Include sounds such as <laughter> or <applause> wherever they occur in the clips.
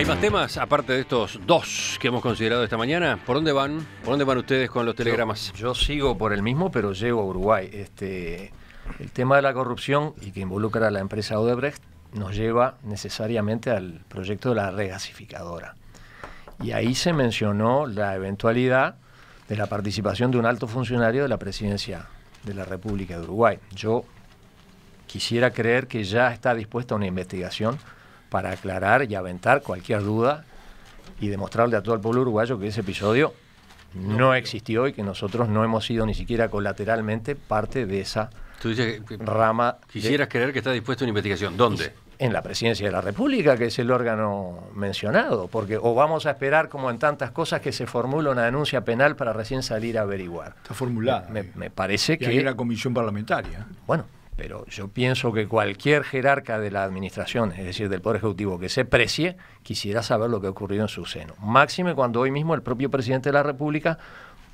¿Hay más temas aparte de estos dos que hemos considerado esta mañana? ¿Por dónde van? ¿Por dónde van ustedes con los telegramas? Yo, sigo por el mismo, pero llego a Uruguay. Este, el tema de la corrupción y que involucra a la empresa Odebrecht nos lleva necesariamente al proyecto de la regasificadora. Y ahí se mencionó la eventualidad de la participación de un alto funcionario de la presidencia de la República de Uruguay. Yo quisiera creer que ya está dispuesta una investigación para aclarar y aventar cualquier duda y demostrarle a todo el pueblo uruguayo que ese episodio no existió y que nosotros no hemos sido ni siquiera colateralmente parte de esa rama. Quisieras creer que está dispuesto a una investigación. ¿Dónde? En la presidencia de la República, que es el órgano mencionado, porque o vamos a esperar, como en tantas cosas, que se formule una denuncia penal para recién salir a averiguar. Está formulada. Me, parece que. Hay una comisión parlamentaria. Bueno, pero yo pienso que cualquier jerarca de la administración, es decir, del Poder Ejecutivo que se precie, quisiera saber lo que ha ocurrido en su seno. Máxime cuando hoy mismo el propio presidente de la República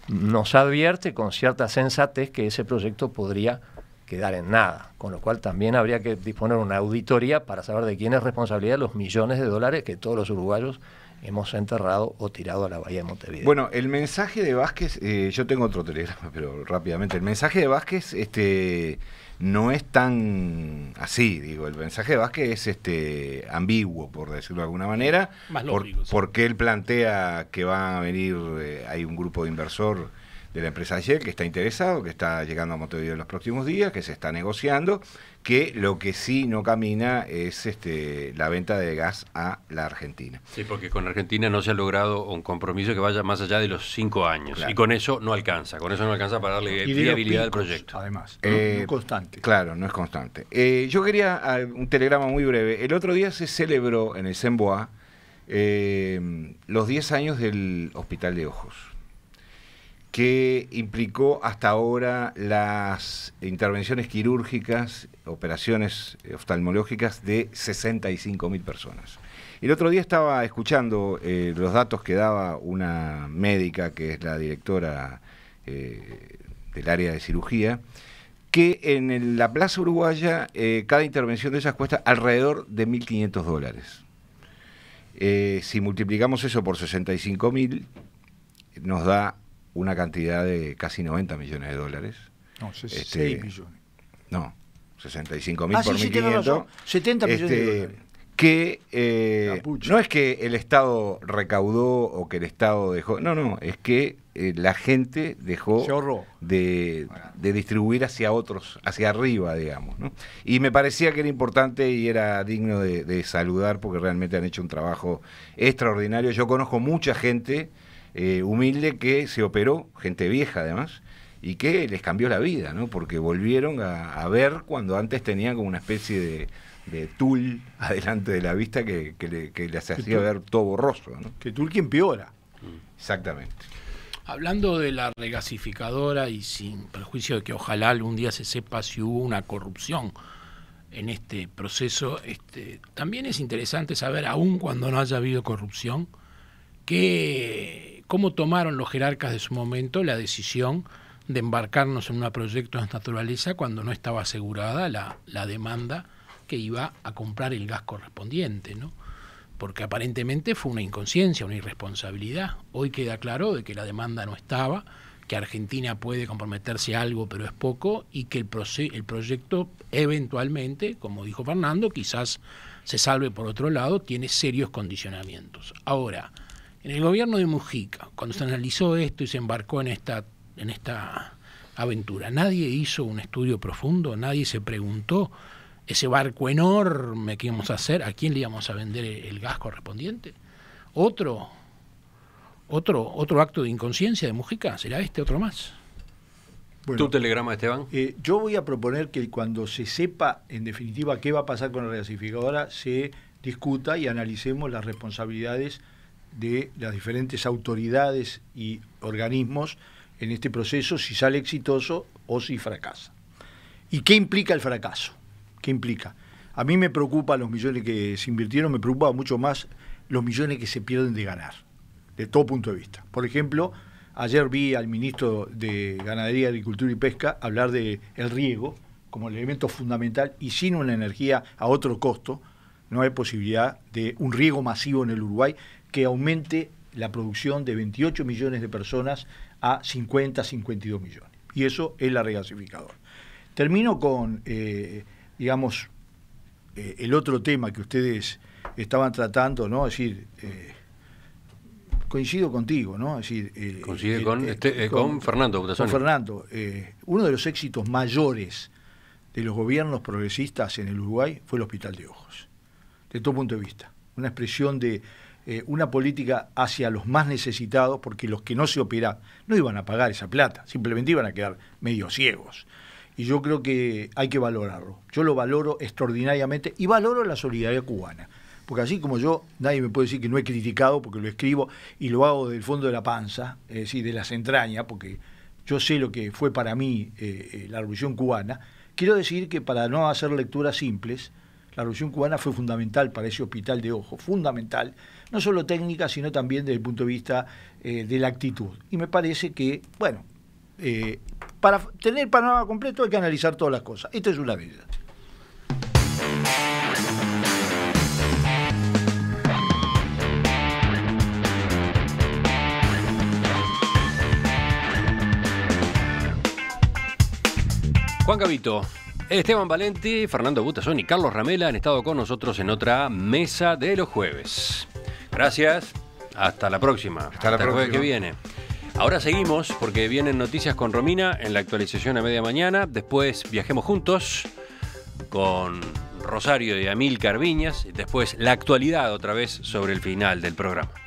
nos advierte con cierta sensatez que ese proyecto podría quedar en nada, con lo cual también habría que disponer una auditoría para saber de quién es responsabilidad los millones de dólares que todos los uruguayos hemos enterrado o tirado a la bahía de Montevideo. Bueno, el mensaje de Vázquez, eh, yo tengo otro telegrama, pero rápidamente, el mensaje de Vázquez este, no es tan así, digo, el mensaje de Vázquez es este, ambiguo, por decirlo de alguna manera, porque él plantea que va a venir, eh, hay un grupo de inversor de la empresa Shell, que está interesado, que está llegando a Montevideo en los próximos días, que se está negociando, que lo que sí no camina es este, la venta de gas a la Argentina. Sí, porque con Argentina no se ha logrado un compromiso que vaya más allá de los cinco años. Y con eso no alcanza, con eso no alcanza para darle viabilidad al proyecto. Además, eh, no, es constante. Claro, no es constante. Eh, yo quería ah, un telegrama muy breve. El otro día se celebró en el Semboa eh, los 10 años del Hospital de Ojos que implicó hasta ahora las intervenciones quirúrgicas, operaciones oftalmológicas de 65.000 personas. El otro día estaba escuchando eh, los datos que daba una médica, que es la directora eh, del área de cirugía, que en la Plaza Uruguaya eh, cada intervención de ellas cuesta alrededor de 1.500 dólares. si multiplicamos eso por 65.000, nos da una cantidad de casi 90 millones de dólares. No, 66 este, millones. No, 65 mil ah, por sí, 70 millones de este, dólares. Que eh, no es que el Estado recaudó o que el Estado dejó. No, no, es que eh, la gente dejó de, distribuir hacia otros, hacia arriba, digamos. Y me parecía que era importante y era digno de saludar porque realmente han hecho un trabajo extraordinario. Yo conozco mucha gente eh, humilde que se operó, gente vieja además, y que les cambió la vida, ¿no? Porque volvieron a, ver cuando antes tenían como una especie de, tul <laughs> adelante de la vista que, les hacía ver todo borroso. Que tul que empeora. Exactamente. Hablando de la regasificadora y sin perjuicio de que ojalá algún día se sepa si hubo una corrupción en este proceso, este, también es interesante saber, aun cuando no haya habido corrupción, que cómo tomaron los jerarcas de su momento la decisión de embarcarnos en un proyecto de naturaleza cuando no estaba asegurada la, demanda que iba a comprar el gas correspondiente, ¿no? Porque aparentemente fue una inconsciencia, una irresponsabilidad. Hoy queda claro de que la demanda no estaba, que Argentina puede comprometerse a algo, pero es poco, y que el, el proyecto eventualmente, como dijo Fernando, quizás se salve por otro lado, tiene serios condicionamientos. Ahora, en el gobierno de Mujica, cuando se analizó esto y se embarcó en esta, en esta aventura, nadie hizo un estudio profundo, nadie se preguntó ese barco enorme que íbamos a hacer, ¿a quién le íbamos a vender el gas correspondiente? Otro, otro, otro acto de inconsciencia de Mujica, será este otro más. ¿Tu telegrama, Esteban? Eh, yo voy a proponer que cuando se sepa, en definitiva, qué va a pasar con la gasificadora, se discuta y analicemos las responsabilidades de las diferentes autoridades y organismos en este proceso, si sale exitoso o si fracasa. ¿Y qué implica el fracaso? ¿Qué implica? A mí me preocupan los millones que se invirtieron, me preocupa mucho más los millones que se pierden de ganar, de todo punto de vista. Por ejemplo, ayer vi al ministro de Ganadería, Agricultura y Pesca hablar de el riego como el elemento fundamental y sin una energía a otro costo no hay posibilidad de un riego masivo en el Uruguay que aumente la producción de 28 millones de personas a 50, 52 millones. Y eso es la regasificadora. Termino con, eh, digamos, eh, el otro tema que ustedes estaban tratando, ¿no? Es decir, eh, coincido contigo, ¿no? Es decir, coincide este, con, Fernando. Con Fernando. uno de los éxitos mayores de los gobiernos progresistas en el Uruguay fue el Hospital de Ojos, de todo punto de vista. Una expresión de, eh, una política hacia los más necesitados, porque los que no se operan no iban a pagar esa plata, simplemente iban a quedar medio ciegos. Y yo creo que hay que valorarlo. Yo lo valoro extraordinariamente y valoro la solidaridad cubana. Porque así como yo, nadie me puede decir que no he criticado, porque lo escribo y lo hago del fondo de la panza, es decir, de las entrañas, porque yo sé lo que fue para mí eh, eh, la revolución cubana. Quiero decir que para no hacer lecturas simples, la Revolución Cubana fue fundamental para ese hospital de ojo, fundamental, no solo técnica, sino también desde el punto de vista eh, de la actitud. Y me parece que, bueno, eh, para tener el panorama completo hay que analizar todas las cosas. Esta es una vida. Juan Gavito, Esteban Valenti, Fernando Butasón y Carlos Ramela han estado con nosotros en otra mesa de los jueves. Gracias. Hasta la próxima. Hasta, la próxima. que viene. Ahora seguimos porque vienen noticias con Romina en la actualización a media mañana. Después viajemos juntos con Rosario y Amil Carviñas. Y después la actualidad otra vez sobre el final del programa.